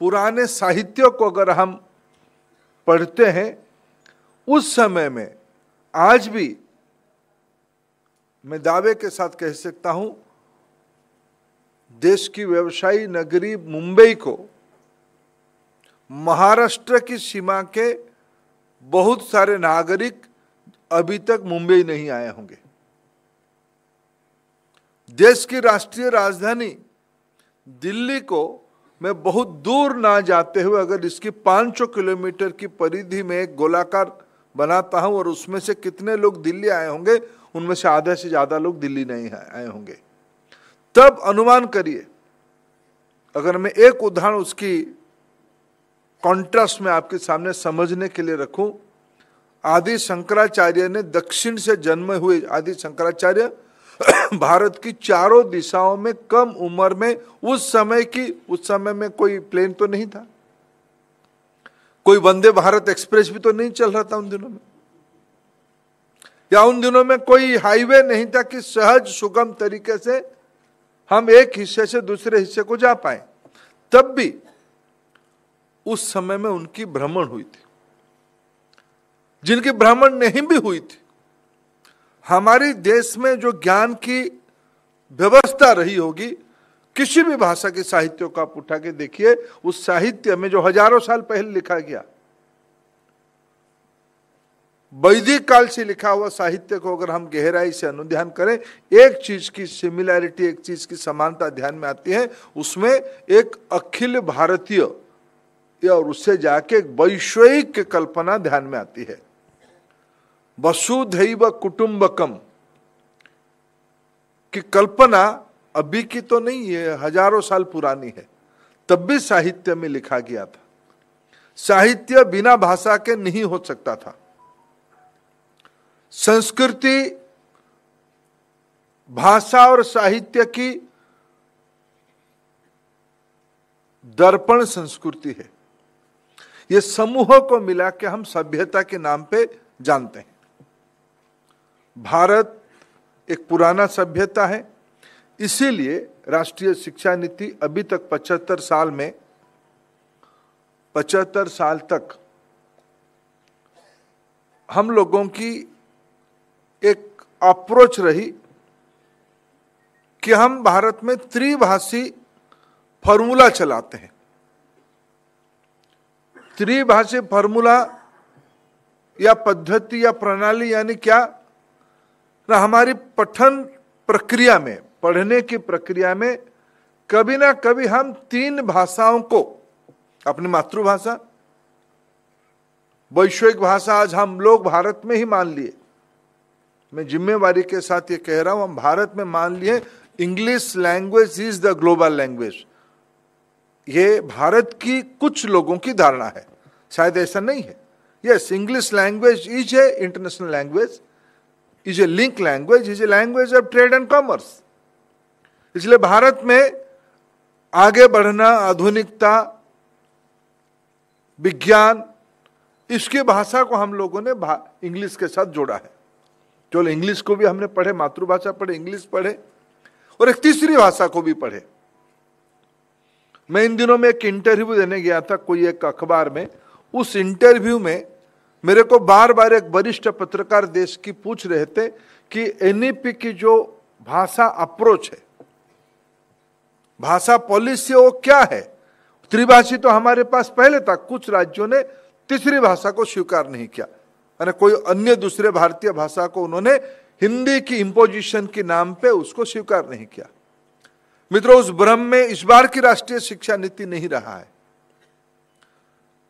पुराने साहित्यों को अगर हम पढ़ते हैं उस समय में आज भी मैं दावे के साथ कह सकता हूं देश की व्यवसायी नगरी मुंबई को महाराष्ट्र की सीमा के बहुत सारे नागरिक अभी तक मुंबई नहीं आए होंगे देश की राष्ट्रीय राजधानी दिल्ली को मैं बहुत दूर ना जाते हुए अगर इसकी 500 किलोमीटर की परिधि में एक गोलाकार बनाता हूं और उसमें से कितने लोग दिल्ली आए होंगे उनमें से आधे से ज़्यादा लोग दिल्ली नहीं आए होंगे तब अनुमान करिए अगर मैं एक उदाहरण उसकी कॉन्ट्रास्ट में आपके सामने समझने के लिए रखूं आदि शंकराचार्य ने दक्षिण से जन्म हुए आदि शंकराचार्य भारत की चारों दिशाओं में कम उम्र में उस समय की उस समय में कोई प्लेन तो नहीं था कोई वंदे भारत एक्सप्रेस भी तो नहीं चल रहा था उन दिनों में या उन दिनों में कोई हाईवे नहीं था कि सहज सुगम तरीके से हम एक हिस्से से दूसरे हिस्से को जा पाए तब भी उस समय में उनकी भ्रमण हुई थी जिनकी भ्रमण नहीं भी हुई थी हमारे देश में जो ज्ञान की व्यवस्था रही होगी किसी भी भाषा के साहित्यों का आप उठा के देखिए उस साहित्य में जो हजारों साल पहले लिखा गया वैदिक काल से लिखा हुआ साहित्य को अगर हम गहराई से अनुध्यान करें एक चीज की सिमिलैरिटी एक चीज की समानता ध्यान में आती है उसमें एक अखिल भारतीय और उससे जाके एक वैश्विक कल्पना ध्यान में आती है वसुधैव कुटुंबकम की कल्पना अभी की तो नहीं है हजारों साल पुरानी है तब भी साहित्य में लिखा गया था साहित्य बिना भाषा के नहीं हो सकता था संस्कृति भाषा और साहित्य की दर्पण संस्कृति है यह समूह को मिला के हम सभ्यता के नाम पे जानते हैं भारत एक पुराना सभ्यता है इसीलिए राष्ट्रीय शिक्षा नीति अभी तक 75 साल में 75 साल तक हम लोगों की एक अप्रोच रही कि हम भारत में त्रिभाषी फॉर्मूला चलाते हैं त्रिभाषी फॉर्मूला या पद्धति या प्रणाली यानी क्या ना हमारी पठन प्रक्रिया में पढ़ने की प्रक्रिया में कभी ना कभी हम तीन भाषाओं को अपनी मातृभाषा वैश्विक भाषा आज हम लोग भारत में ही मान लिए मैं जिम्मेवारी के साथ ये कह रहा हूं हम भारत में मान लिए English language is the global language ये भारत की कुछ लोगों की धारणा है शायद ऐसा नहीं है yes English language is a international language is a link language is a language of trade and commerce इसलिए भारत में आगे बढ़ना आधुनिकता विज्ञान इसकी भाषा को हम लोगों ने इंग्लिश के साथ जोड़ा है चलो इंग्लिश को भी हमने पढ़े मातृभाषा पढ़े इंग्लिश पढ़े और एक तीसरी भाषा को भी पढ़े मैं इन दिनों में एक इंटरव्यू देने गया था कोई एक अखबार में उस इंटरव्यू में मेरे को बार बार एक वरिष्ठ पत्रकार देश की पूछ रहे थे कि एनईपी e की जो भाषा अप्रोच है भाषा पॉलिसी वो क्या है त्रिभाषी तो हमारे पास पहले था कुछ राज्यों ने तीसरी भाषा को स्वीकार नहीं किया कोई अन्य दूसरे भारतीय भाषा को उन्होंने हिंदी की इंपोजिशन के नाम पे उसको स्वीकार नहीं किया मित्रों उस भ्रम में इस बार की राष्ट्रीय शिक्षा नीति नहीं रहा है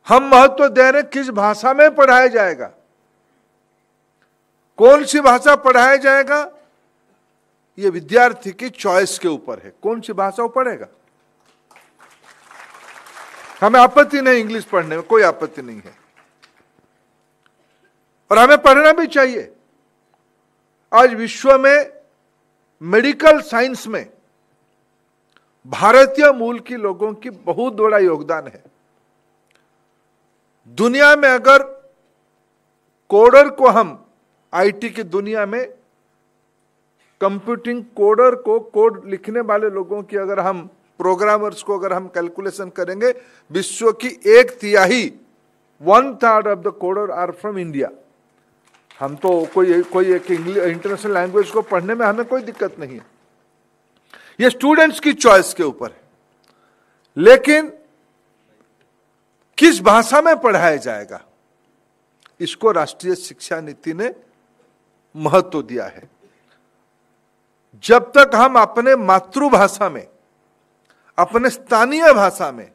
हम महत्व दे रहे किस भाषा में पढ़ाया जाएगा कौन सी भाषा पढ़ाया जाएगा यह विद्यार्थी की चॉइस के ऊपर है कौन सी भाषा वो पढ़ेगा हमें आपत्ति नहीं इंग्लिश पढ़ने में कोई आपत्ति नहीं है और हमें पढ़ना भी चाहिए आज विश्व में मेडिकल साइंस में भारतीय मूल के लोगों की बहुत बड़ा योगदान है दुनिया में अगर कोडर को हम आईटी की दुनिया में कंप्यूटिंग कोडर को कोड लिखने वाले लोगों की अगर हम प्रोग्रामर्स को अगर हम कैलकुलेशन करेंगे विश्व की एक तिहाई one third of the coder are from India हम तो कोई कोई एक इंटरनेशनल लैंग्वेज को पढ़ने में हमें कोई दिक्कत नहीं है ये स्टूडेंट्स की चॉइस के ऊपर है लेकिन किस भाषा में पढ़ाया जाएगा इसको राष्ट्रीय शिक्षा नीति ने महत्व दिया है जब तक हम अपने मातृभाषा में अपने स्थानीय भाषा में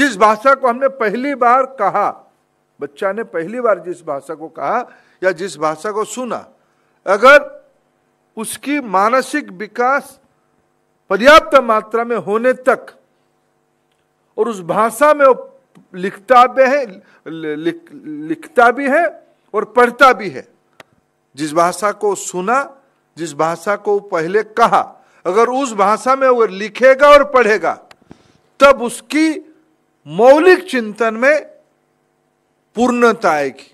जिस भाषा को हमने पहली बार कहा बच्चा ने पहली बार जिस भाषा को कहा या जिस भाषा को सुना अगर उसकी मानसिक विकास पर्याप्त मात्रा में होने तक और उस भाषा में वो लिखता भी है लिख, लिखता भी है और पढ़ता भी है जिस भाषा को सुना जिस भाषा को पहले कहा अगर उस भाषा में वो लिखेगा और पढ़ेगा तब उसकी मौलिक चिंतन में पूर्णता आएगी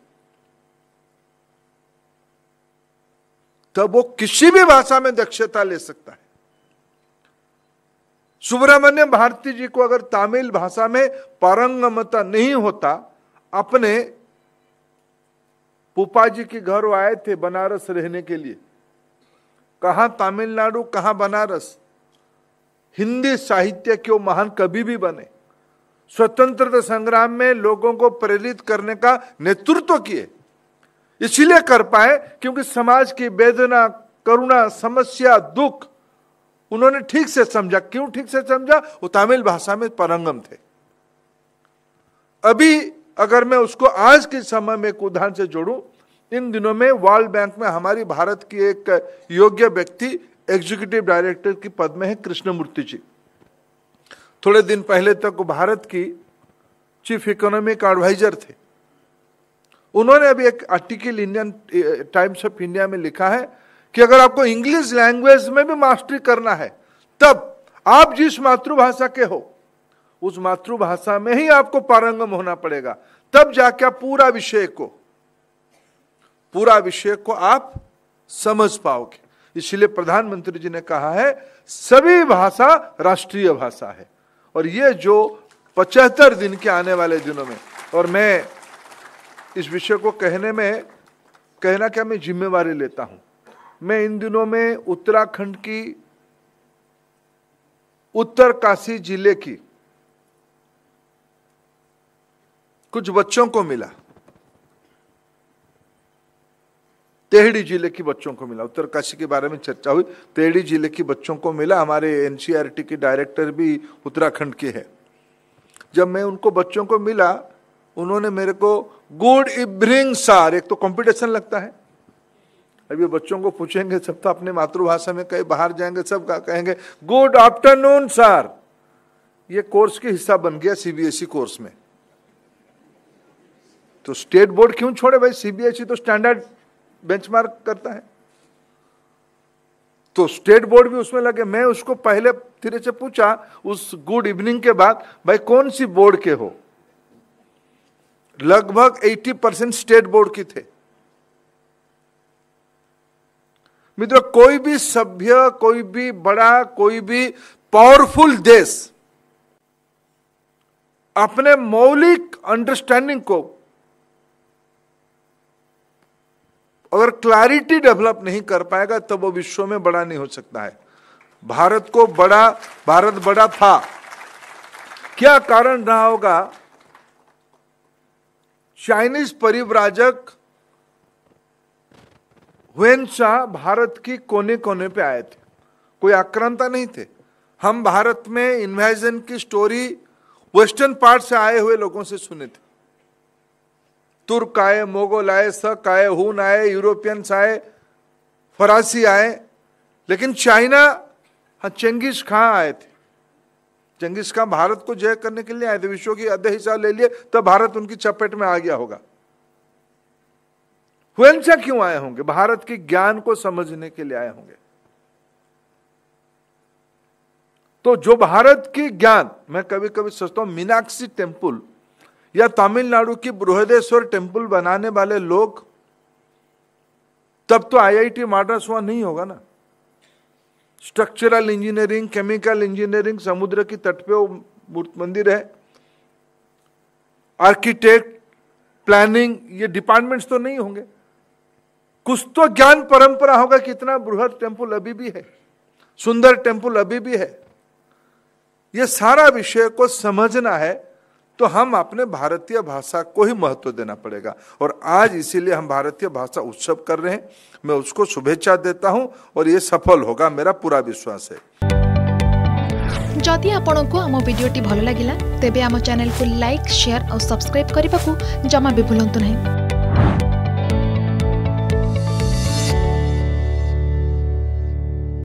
तब वो किसी भी भाषा में दक्षता ले सकता है सुब्रमण्यम भारती जी को अगर तमिल भाषा में पारंगमता नहीं होता अपने पुपा जी के घर आए थे बनारस रहने के लिए कहा तमिलनाडु कहा बनारस हिंदी साहित्य क्यों वो महान कभी भी बने स्वतंत्रता संग्राम में लोगों को प्रेरित करने का नेतृत्व किए इसलिए कर पाए क्योंकि समाज की वेदना करुणा समस्या दुख उन्होंने ठीक से समझा क्यों ठीक से समझा वो तमिल भाषा में परंगम थे अभी अगर मैं उसको आज के समय में एक उदाहरण से जोड़ू इन दिनों में वर्ल्ड बैंक में हमारी भारत की एक योग्य व्यक्ति एग्जीक्यूटिव डायरेक्टर की पद में है कृष्णमूर्ति जी थोड़े दिन पहले तक भारत की चीफ इकोनॉमिक एडवाइजर थे उन्होंने अभी एक article Indian Times of India में लिखा है कि अगर आपको इंग्लिश लैंग्वेज में भी मास्टरी करना है तब आप जिस मातृभाषा के हो उस मातृभाषा में ही आपको पारंगम होना पड़ेगा तब जाके आप पूरा विषय को पूरा विषय को आप समझ पाओगे इसलिए प्रधानमंत्री जी ने कहा है सभी भाषा राष्ट्रीय भाषा है और ये जो पचहत्तर दिन के आने वाले दिनों में और मैं इस विषय को कहने में कहना क्या मैं जिम्मेवारी लेता हूं मैं इन दिनों में उत्तराखंड की उत्तर काशी जिले की कुछ बच्चों को मिला तेहड़ी जिले के बच्चों को मिला उत्तर काशी के बारे में चर्चा हुई तेहड़ी जिले के बच्चों को मिला हमारे एनसीआरटी के डायरेक्टर भी उत्तराखंड के हैं जब मैं उनको बच्चों को मिला उन्होंने मेरे को गुड इवनिंग सार एक तो कंपटीशन लगता है अभी बच्चों को पूछेंगे सब तो अपने मातृभाषा में कहीं बाहर जाएंगे सब का कहेंगे गुड आफ्टरनून सर ये कोर्स के हिस्सा बन गया सीबीएसई e कोर्स में तो स्टेट बोर्ड क्यों छोड़े भाई सीबीएसई e तो स्टैंडर्ड बेंचमार्क करता है तो स्टेट बोर्ड भी उसमें लगे मैं उसको पहले धीरे से पूछा उस गुड इवनिंग के बाद भाई कौन सी बोर्ड के हो लगभग 80 परसेंट स्टेट बोर्ड की थे मित्रों कोई भी सभ्य कोई भी बड़ा कोई भी पावरफुल देश अपने मौलिक अंडरस्टैंडिंग को अगर क्लैरिटी डेवलप नहीं कर पाएगा तो वो विश्व में बड़ा नहीं हो सकता है भारत को बड़ा भारत बड़ा था क्या कारण रहा होगा चाइनीज परिव्राजक हुन शाह भारत के कोने कोने पे आए थे कोई आक्रांता नहीं थे हम भारत में इन्वेजन की स्टोरी वेस्टर्न पार्ट से आए हुए लोगों से सुने थे तुर्क आए मोगल आए सक आए हुन आए यूरोपियंस आए फरासी आए लेकिन चाइना हाँ चंगिस खां आए थे चंगिस खां भारत को जय करने के लिए आए थे विश्व की अध्यय हिस्सा ले लिए तब भारत उनकी चपेट में आ गया होगा हुएमचा क्यों आए होंगे भारत के ज्ञान को समझने के लिए आए होंगे तो जो भारत के ज्ञान मैं कभी कभी सोचता हूं मीनाक्षी टेम्पल या तमिलनाडु की बृहदेश्वर टेम्पल बनाने वाले लोग तब तो आईआईटी मद्रास हुआ नहीं होगा ना स्ट्रक्चरल इंजीनियरिंग केमिकल इंजीनियरिंग समुद्र की तट पे वो मंदिर है आर्किटेक्ट प्लानिंग ये डिपार्टमेंट्स तो नहीं होंगे कुछ तो ज्ञान परंपरा होगा कितना बृहद टेम्पल अभी भी है सुंदर टेम्पल अभी भी है यह सारा विषय को समझना है तो हम अपने भारतीय भाषा को ही महत्व देना पड़ेगा और आज इसीलिए हम भारतीय भाषा उत्सव कर रहे हैं मैं उसको शुभेच्छा देता हूं और ये सफल होगा मेरा पूरा विश्वास है जदि आपण को आम भिडी भल लगला तेब आम चैनल को लाइक शेयर और सब्सक्राइब करने को जमा भी भूलु ना